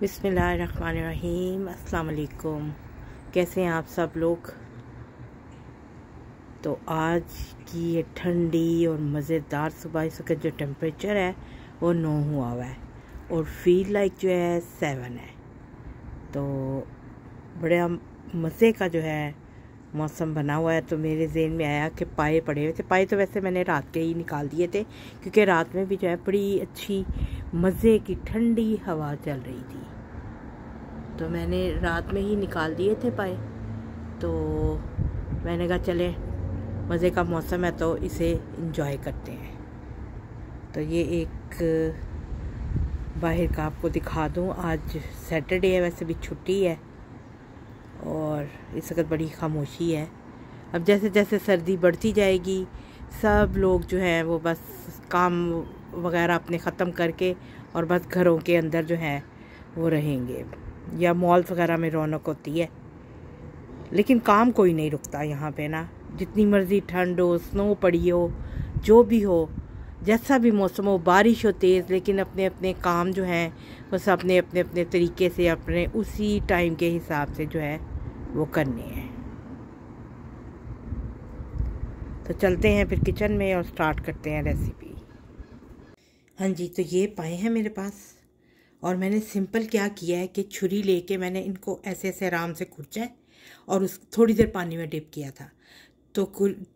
बिसमीम अलकुम कैसे हैं आप सब लोग तो आज की ये ठंडी और मज़ेदार सुबह इस वक्त जो टेम्परेचर है वो नौ हुआ हुआ है और फील लाइक जो है सेवन है तो बड़े मज़े का जो है मौसम बना हुआ है तो मेरे जेन में आया कि पाए पड़े हुए थे पाए तो वैसे मैंने रात के ही निकाल दिए थे क्योंकि रात में भी जो है बड़ी अच्छी मज़े की ठंडी हवा चल रही थी तो मैंने रात में ही निकाल दिए थे पाए तो मैंने कहा चले मज़े का मौसम है तो इसे इंजॉय करते हैं तो ये एक बाहर का आपको दिखा दूँ आज सैटरडे है वैसे भी छुट्टी है और इस वक्त बड़ी खामोशी है अब जैसे जैसे सर्दी बढ़ती जाएगी सब लोग जो हैं वो बस काम वगैरह अपने ख़त्म करके और बस घरों के अंदर जो हैं वो रहेंगे या मॉल वगैरह में रौनक होती है लेकिन काम कोई नहीं रुकता यहाँ पे ना जितनी मर्ज़ी ठंड हो स्नो पड़ी हो जो भी हो जैसा भी मौसम हो बारिश हो तेज़ लेकिन अपने अपने काम जो हैं वो सब अपने अपने अपने तरीके से अपने उसी टाइम के हिसाब से जो है वो करने हैं तो चलते हैं फिर किचन में और स्टार्ट करते हैं रेसिपी हाँ जी तो ये पाए हैं मेरे पास और मैंने सिंपल क्या किया है कि छुरी लेके मैंने इनको ऐसे ऐसे आराम से खुरचा है और उस थोड़ी देर पानी में डिप किया था तो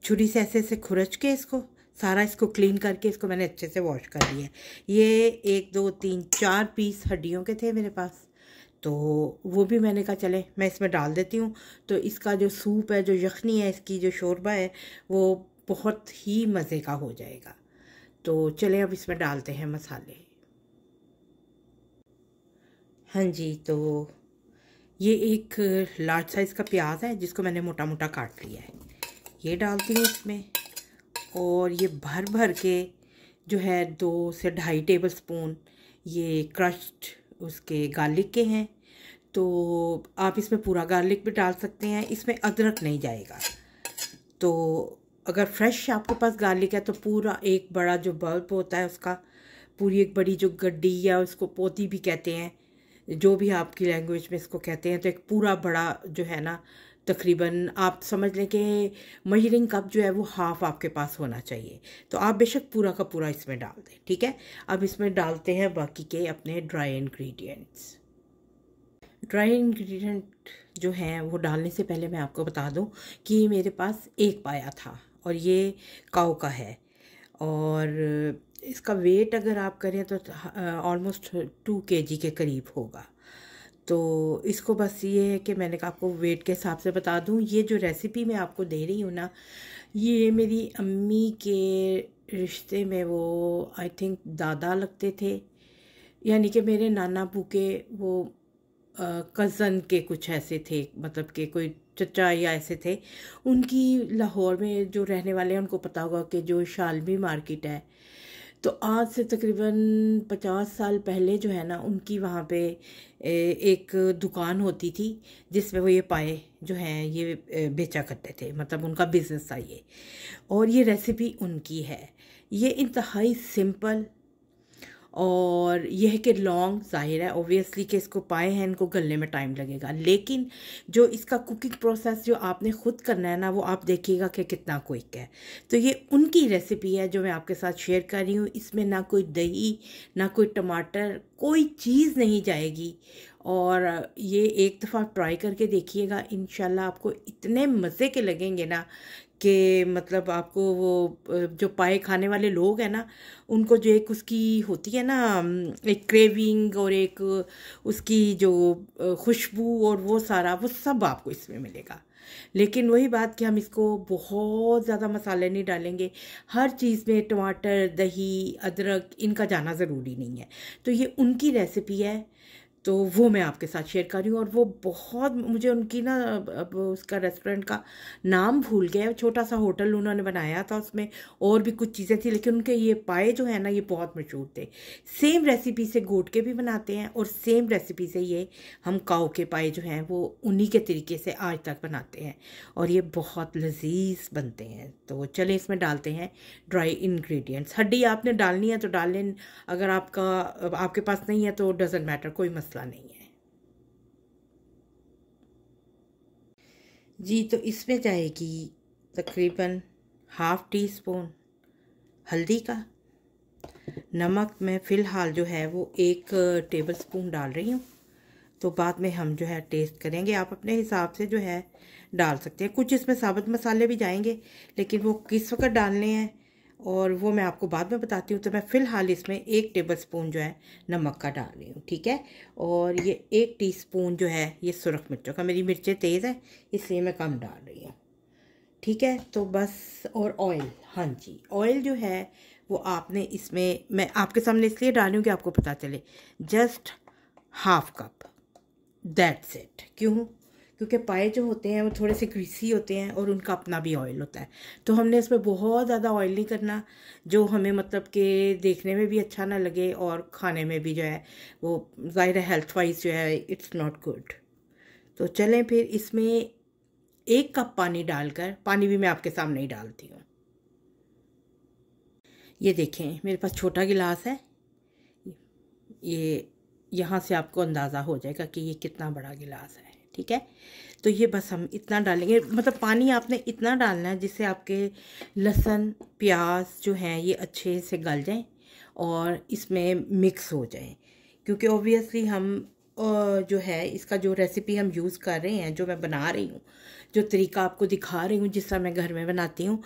छुरी से ऐसे ऐसे खुरच के इसको सारा इसको क्लीन करके इसको मैंने अच्छे से वॉश कर लिया ये एक दो तीन चार पीस हड्डियों के थे मेरे पास तो वो भी मैंने कहा चले मैं इसमें डाल देती हूँ तो इसका जो सूप है जो यखनी है इसकी जो शोरबा है वो बहुत ही मज़े का हो जाएगा तो चले अब इसमें डालते हैं मसाले हाँ जी तो ये एक लार्ज साइज़ का प्याज है जिसको मैंने मोटा मोटा काट लिया है ये डालती हूँ इसमें और ये भर भर के जो है दो से ढाई टेबल स्पून ये क्रश्ड उसके गार्लिक के हैं तो आप इसमें पूरा गार्लिक भी डाल सकते हैं इसमें अदरक नहीं जाएगा तो अगर फ्रेश आपके पास गार्लिक है तो पूरा एक बड़ा जो बल्ब होता है उसका पूरी एक बड़ी जो गड्डी या उसको पोती भी कहते हैं जो भी आपकी लैंग्वेज में इसको कहते हैं तो एक पूरा बड़ा जो है ना तकरीबन आप समझ लें कि मजरिंग कप जो है वो हाफ़ आपके पास होना चाहिए तो आप बेशक पूरा का पूरा इसमें डाल दें ठीक है अब इसमें डालते हैं बाकी के अपने ड्राई इंग्रेडिएंट्स ड्राई इंग्रेडिएंट जो हैं वो डालने से पहले मैं आपको बता दूं कि मेरे पास एक पाया था और ये काऊ का है और इसका वेट अगर आप करें तो ऑलमोस्ट टू के जी के करीब होगा तो इसको बस ये है कि मैंने आपको वेट के हिसाब से बता दूं ये जो रेसिपी मैं आपको दे रही हूँ ना ये मेरी अम्मी के रिश्ते में वो आई थिंक दादा लगते थे यानी कि मेरे नाना बू के वो कज़न के कुछ ऐसे थे मतलब के कोई चचा या ऐसे थे उनकी लाहौर में जो रहने वाले हैं उनको पता होगा कि जो शालमी मार्केट है तो आज से तकरीबन पचास साल पहले जो है ना उनकी वहाँ पे एक दुकान होती थी जिसमें वो ये पाए जो हैं ये बेचा करते थे मतलब उनका बिज़नेस था ये और ये रेसिपी उनकी है ये इंतहाई सिंपल और यह कि लॉन्ग ज़ाहिर है ओबियसली कि इसको पाए हैं इनको गलने में टाइम लगेगा लेकिन जो इसका कुकिंग प्रोसेस जो आपने ख़ुद करना है ना वो आप देखिएगा कि कितना क्विक है तो ये उनकी रेसिपी है जो मैं आपके साथ शेयर कर रही हूँ इसमें ना कोई दही ना कोई टमाटर कोई चीज़ नहीं जाएगी और ये एक दफ़ा ट्राई करके देखिएगा इन आपको इतने मज़े के लगेंगे ना कि मतलब आपको वो जो पाए खाने वाले लोग हैं ना उनको जो एक उसकी होती है ना एक क्रेविंग और एक उसकी जो खुशबू और वो सारा वो सब आपको इसमें मिलेगा लेकिन वही बात कि हम इसको बहुत ज़्यादा मसाले नहीं डालेंगे हर चीज़ में टमाटर दही अदरक इनका जाना ज़रूरी नहीं है तो ये उनकी रेसिपी है तो वो मैं आपके साथ शेयर कर रही हूँ और वो बहुत मुझे उनकी ना अब उसका रेस्टोरेंट का नाम भूल गया छोटा सा होटल उन्होंने बनाया था उसमें और भी कुछ चीज़ें थी लेकिन उनके ये पाए जो है ना ये बहुत मशहूर थे सेम रेसिपी से गोट के भी बनाते हैं और सेम रेसिपी से ये हम काओ के पाए जो हैं वो उन्हीं के तरीके से आज तक बनाते हैं और ये बहुत लजीज बनते हैं तो चले इसमें डालते हैं ड्राई इन्ग्रीडियंट्स हड्डी आपने डालनी है तो डाल लें अगर आपका आपके पास नहीं है तो डजेंट मैटर कोई मसला नहीं है जी तो इसमें जाएगी तकरीबन हाफ़ टी स्पून हल्दी का नमक मैं फ़िलहाल जो है वो एक टेबल स्पून डाल रही हूँ तो बाद में हम जो है टेस्ट करेंगे आप अपने हिसाब से जो है डाल सकते हैं कुछ इसमें साबुत मसाले भी जाएंगे लेकिन वो किस वक्त डालने हैं और वो मैं आपको बाद में बताती हूँ तो मैं फ़िलहाल इसमें एक टेबल स्पून जो है नमक का डाल रही हूँ ठीक है और ये एक टीस्पून जो है ये सुरख मिर्चों का मेरी मिर्चें तेज़ हैं इसलिए मैं कम डाल रही हूँ ठीक है तो बस और ऑयल हाँ जी ऑयल जो है वो आपने इसमें मैं आपके सामने इसलिए डाली हूँ कि आपको पता चले just half cup that's it क्यों क्योंकि पाए जो होते हैं वो थोड़े से ग्रीसी होते हैं और उनका अपना भी ऑयल होता है तो हमने इसमें बहुत ज़्यादा ऑयल नहीं करना जो हमें मतलब कि देखने में भी अच्छा ना लगे और खाने में भी जो है वो ज़ाहिर हेल्थ वाइज जो है इट्स नॉट गुड तो चलें फिर इसमें एक कप पानी डालकर पानी भी मैं आपके सामने ही डालती हूँ ये देखें मेरे पास छोटा गिलास है ये यहाँ से आपको अंदाज़ा हो जाएगा कि ये कितना बड़ा गिलास है ठीक है तो ये बस हम इतना डालेंगे मतलब पानी आपने इतना डालना है जिससे आपके लहसुन प्याज जो हैं ये अच्छे से गल जाएं और इसमें मिक्स हो जाएं क्योंकि ऑब्वियसली हम जो है इसका जो रेसिपी हम यूज़ कर रहे हैं जो मैं बना रही हूँ जो तरीका आपको दिखा रही हूँ जिस तरह मैं घर में बनाती हूँ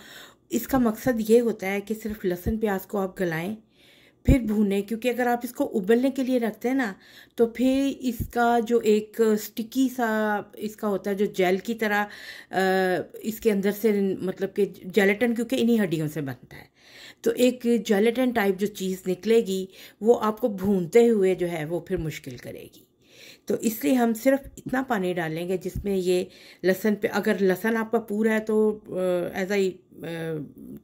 इसका मकसद ये होता है कि सिर्फ लहसुन प्याज को आप गलाएँ फिर भूने क्योंकि अगर आप इसको उबलने के लिए रखते हैं ना तो फिर इसका जो एक स्टिकी सा इसका होता है जो जेल की तरह इसके अंदर से मतलब कि जेलेटन क्योंकि इन्हीं हड्डियों से बनता है तो एक जेलेटन टाइप जो चीज़ निकलेगी वो आपको भूनते हुए जो है वो फिर मुश्किल करेगी तो इसलिए हम सिर्फ इतना पानी डालेंगे जिसमें ये लहसन पे अगर लहसन आपका पूरा है तो एज आई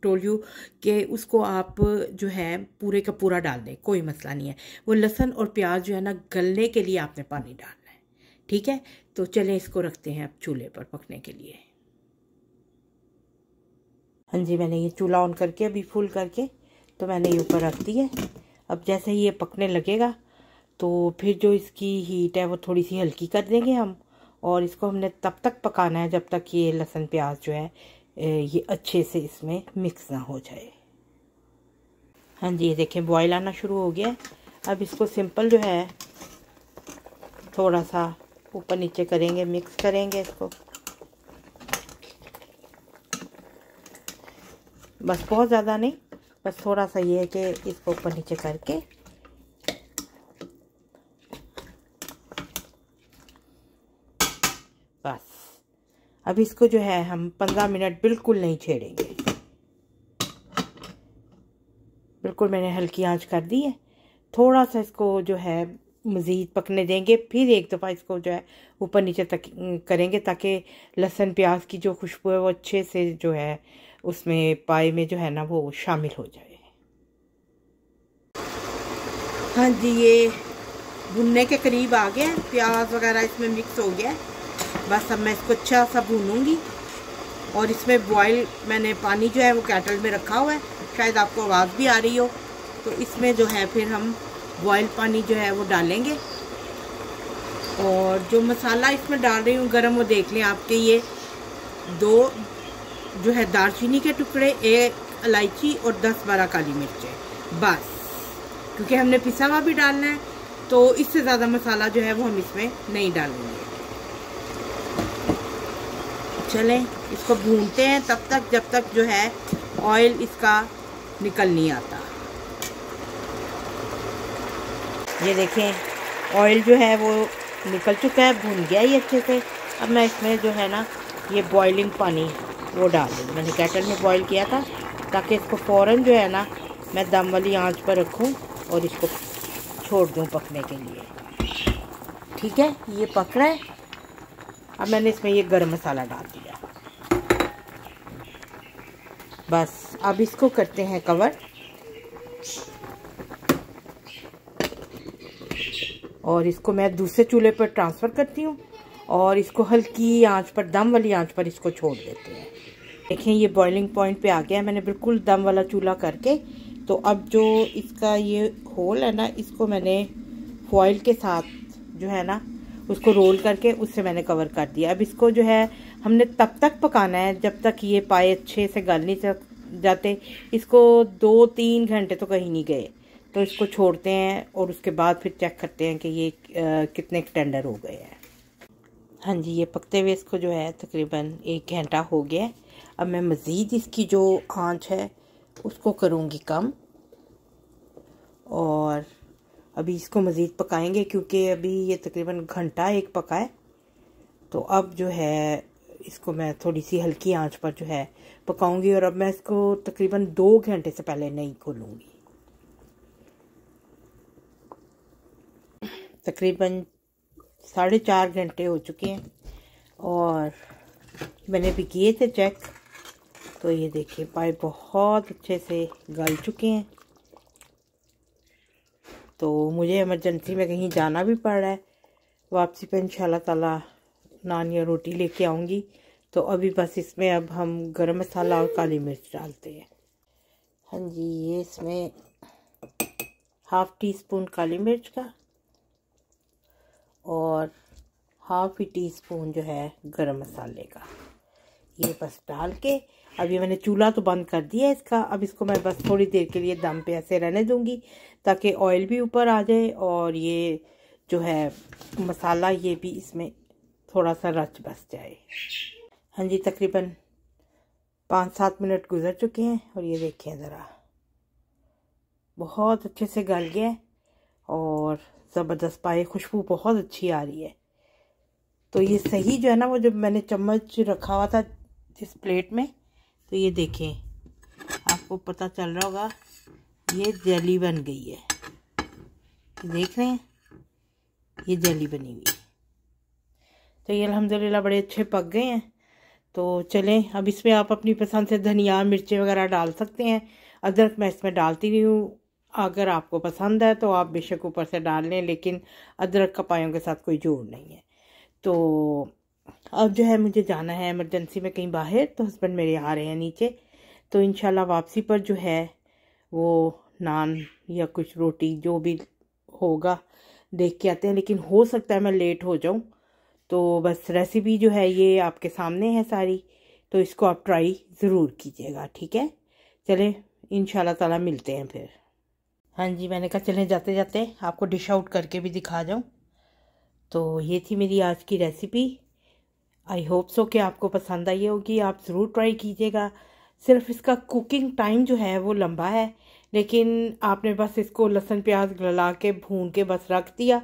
टोल यू कि उसको आप जो है पूरे का पूरा डाल दें कोई मसला नहीं है वो लहसन और प्याज जो है ना गलने के लिए आपने पानी डालना है ठीक है तो चलें इसको रखते हैं अब चूल्हे पर पकने के लिए हाँ जी मैंने ये चूल्हा ऑन करके अभी फुल करके तो मैंने ये ऊपर रख दी है अब जैसे ही ये पकने लगेगा तो फिर जो इसकी हीट है वो थोड़ी सी हल्की कर देंगे हम और इसको हमने तब तक पकाना है जब तक ये लहसुन प्याज जो है ये अच्छे से इसमें मिक्स ना हो जाए हाँ जी ये देखें बॉयल आना शुरू हो गया अब इसको सिंपल जो है थोड़ा सा ऊपर नीचे करेंगे मिक्स करेंगे इसको बस बहुत ज़्यादा नहीं बस थोड़ा सा ये है कि इसको ऊपर नीचे करके अब इसको जो है हम पंद्रह मिनट बिल्कुल नहीं छेड़ेंगे बिल्कुल मैंने हल्की आंच कर दी है थोड़ा सा इसको जो है मज़ीद पकने देंगे फिर एक दफ़ा इसको जो है ऊपर नीचे तक करेंगे ताकि लहसन प्याज की जो खुशबू है वो अच्छे से जो है उसमें पाए में जो है ना वो शामिल हो जाए हाँ जी ये भुनने के करीब आ गया प्याज वगैरह इसमें मिक्स हो गया है बस अब मैं इसको अच्छा सा भूनूँगी और इसमें बॉयल मैंने पानी जो है वो कैटल में रखा हुआ है शायद आपको आवाज़ भी आ रही हो तो इसमें जो है फिर हम बॉयल पानी जो है वो डालेंगे और जो मसाला इसमें डाल रही हूँ गर्म वो देख लें आपके ये दो जो है दालचीनी के टुकड़े एक इलायची और दस बारह काली मिर्चें बस क्योंकि हमने पिसा हुआ भी डालना है तो इससे ज़्यादा मसाला जो है वो हम इसमें नहीं डालेंगे चलें इसको भूनते हैं तब तक जब तक जो है ऑयल इसका निकल नहीं आता ये देखें ऑयल जो है वो निकल चुका है भून गया ही अच्छे से अब मैं इसमें जो है ना ये बॉइलिंग पानी वो डाल दूँ मैंने कैटल में बॉईल किया था ताकि इसको फ़ौर जो है ना मैं दम वाली आँच पर रखूँ और इसको छोड़ दूँ पकने के लिए ठीक है ये पक रहा है अब मैंने इसमें ये गरम मसाला डाल दिया बस अब इसको करते हैं कवर और इसको मैं दूसरे चूल्हे पर ट्रांसफ़र करती हूँ और इसको हल्की आंच पर दम वाली आंच पर इसको छोड़ देते हैं देखें ये बॉइलिंग पॉइंट पे आ गया है मैंने बिल्कुल दम वाला चूल्हा करके तो अब जो इसका ये होल है ना इसको मैंने फॉइल के साथ जो है ना उसको रोल करके उससे मैंने कवर कर दिया अब इसको जो है हमने तब तक पकाना है जब तक ये पाए अच्छे से गल नहीं जाते इसको दो तीन घंटे तो कहीं नहीं गए तो इसको छोड़ते हैं और उसके बाद फिर चेक करते हैं कि ये आ, कितने टेंडर हो गए हैं हाँ जी ये पकते हुए इसको जो है तकरीबन एक घंटा हो गया अब मैं मज़ीद इसकी जो आँच है उसको करूँगी कम और अभी इसको मज़ीद पकाएंगे क्योंकि अभी ये तकरीबन घंटा एक पका है तो अब जो है इसको मैं थोड़ी सी हल्की आंच पर जो है पकाऊंगी और अब मैं इसको तकरीबन दो घंटे से पहले नहीं खोलूँगी तकरीबन साढ़े चार घंटे हो चुके हैं और मैंने भी किए थे चेक तो ये देखिए पाए बहुत अच्छे से गल चुके हैं तो मुझे इमरजेंसी में कहीं जाना भी पड़ रहा है वापसी पर इन ताला नान या रोटी लेके आऊँगी तो अभी बस इसमें अब हम गरम मसाला और काली मिर्च डालते हैं हाँ जी ये इसमें हाफ़ टी स्पून काली मिर्च का और हाफ़ ही टी स्पून जो है गरम मसाले का ये बस डाल के अब ये मैंने चूल्हा तो बंद कर दिया इसका अब इसको मैं बस थोड़ी देर के लिए दम पे ऐसे रहने दूँगी ताकि ऑयल भी ऊपर आ जाए और ये जो है मसाला ये भी इसमें थोड़ा सा रच बस जाए हाँ जी तकरीबन पाँच सात मिनट गुजर चुके हैं और ये देखें ज़रा बहुत अच्छे से गल गया है और ज़बरदस्त पाए खुशबू बहुत अच्छी आ रही है तो ये सही जो है ना वो जब मैंने चम्मच रखा हुआ था इस प्लेट में तो ये देखें आपको पता चल रहा होगा ये जली बन गई है देख रहे हैं ये जली बनी हुई तो ये अल्हम्दुलिल्लाह बड़े अच्छे पक गए हैं तो चलें अब इसमें आप अपनी पसंद से धनिया मिर्ची वगैरह डाल सकते हैं अदरक मैं इसमें डालती रही हूँ अगर आपको पसंद है तो आप बेशक ऊपर से डाल लें लेकिन अदरक का पायों के साथ कोई जोड़ नहीं है तो अब जो है मुझे जाना है एमरजेंसी में कहीं बाहर तो हस्बैंड मेरे आ रहे हैं नीचे तो इन वापसी पर जो है वो नान या कुछ रोटी जो भी होगा देख के आते हैं लेकिन हो सकता है मैं लेट हो जाऊं तो बस रेसिपी जो है ये आपके सामने है सारी तो इसको आप ट्राई ज़रूर कीजिएगा ठीक है चले इन ताला मिलते हैं फिर हाँ जी मैंने कहा चले जाते जाते आपको डिश आउट करके भी दिखा जाऊं तो ये थी मेरी आज की रेसिपी आई होप सो कि आपको पसंद आई होगी आप ज़रूर ट्राई कीजिएगा सिर्फ इसका कुकिंग टाइम जो है वो लंबा है लेकिन आपने बस इसको लहसुन प्याज गला के भून के बस रख दिया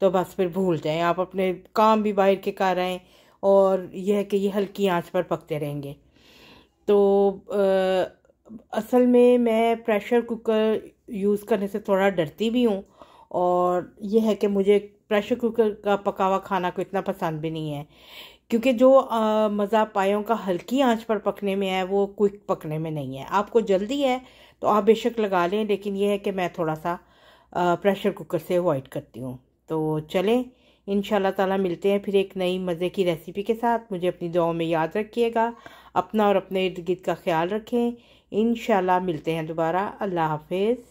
तो बस फिर भूल जाएं आप अपने काम भी बाहर के कर आएँ और यह है कि ये हल्की आंच पर पकते रहेंगे तो आ, असल में मैं प्रेशर कुकर यूज़ करने से थोड़ा डरती भी हूँ और यह है कि मुझे प्रेशर कुकर का पका हुआ खाना को इतना पसंद भी नहीं है क्योंकि जो मज़ा पायों का हल्की आंच पर पकने में है वो क्विक पकने में नहीं है आपको जल्दी है तो आप बेशक लगा लें लेकिन यह है कि मैं थोड़ा सा प्रेशर कुकर से अवॉइड करती हूँ तो चलें इन ताला मिलते हैं फिर एक नई मज़े की रेसिपी के साथ मुझे अपनी दुआओं में याद रखिएगा अपना और अपने इर्द गिर्द का ख्याल रखें इन मिलते हैं दोबारा अल्लाह हाफिज़